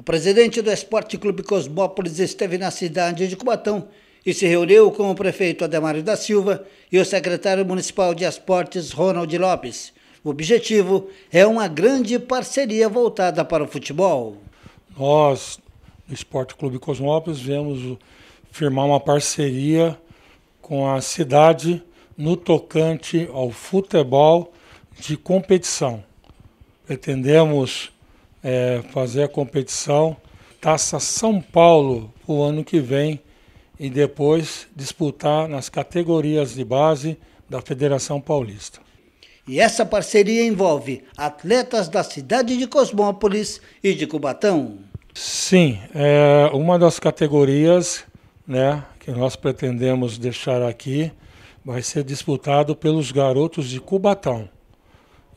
O presidente do Esporte Clube Cosmópolis esteve na cidade de Cubatão e se reuniu com o prefeito Ademário da Silva e o secretário municipal de esportes, Ronald Lopes. O objetivo é uma grande parceria voltada para o futebol. Nós, do Esporte Clube Cosmópolis, viemos firmar uma parceria com a cidade no tocante ao futebol de competição. Pretendemos é, fazer a competição Taça São Paulo o ano que vem e depois disputar nas categorias de base da Federação Paulista. E essa parceria envolve atletas da cidade de Cosmópolis e de Cubatão. Sim, é uma das categorias né, que nós pretendemos deixar aqui vai ser disputado pelos garotos de Cubatão.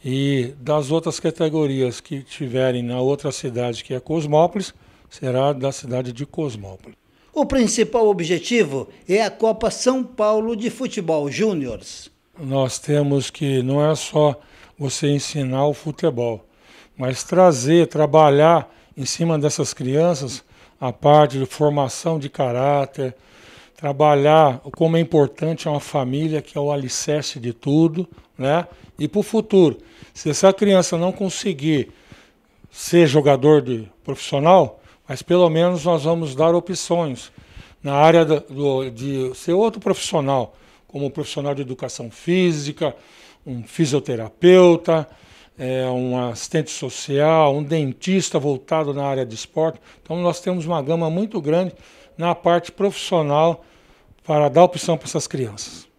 E das outras categorias que tiverem na outra cidade, que é Cosmópolis, será da cidade de Cosmópolis. O principal objetivo é a Copa São Paulo de Futebol Júnior. Nós temos que não é só você ensinar o futebol, mas trazer, trabalhar em cima dessas crianças a parte de formação de caráter, trabalhar como é importante uma família, que é o alicerce de tudo, né? E para o futuro. Se essa criança não conseguir ser jogador de profissional, mas pelo menos nós vamos dar opções na área do, de ser outro profissional, como um profissional de educação física, um fisioterapeuta, é, um assistente social, um dentista voltado na área de esporte. Então nós temos uma gama muito grande na parte profissional para dar opção para essas crianças.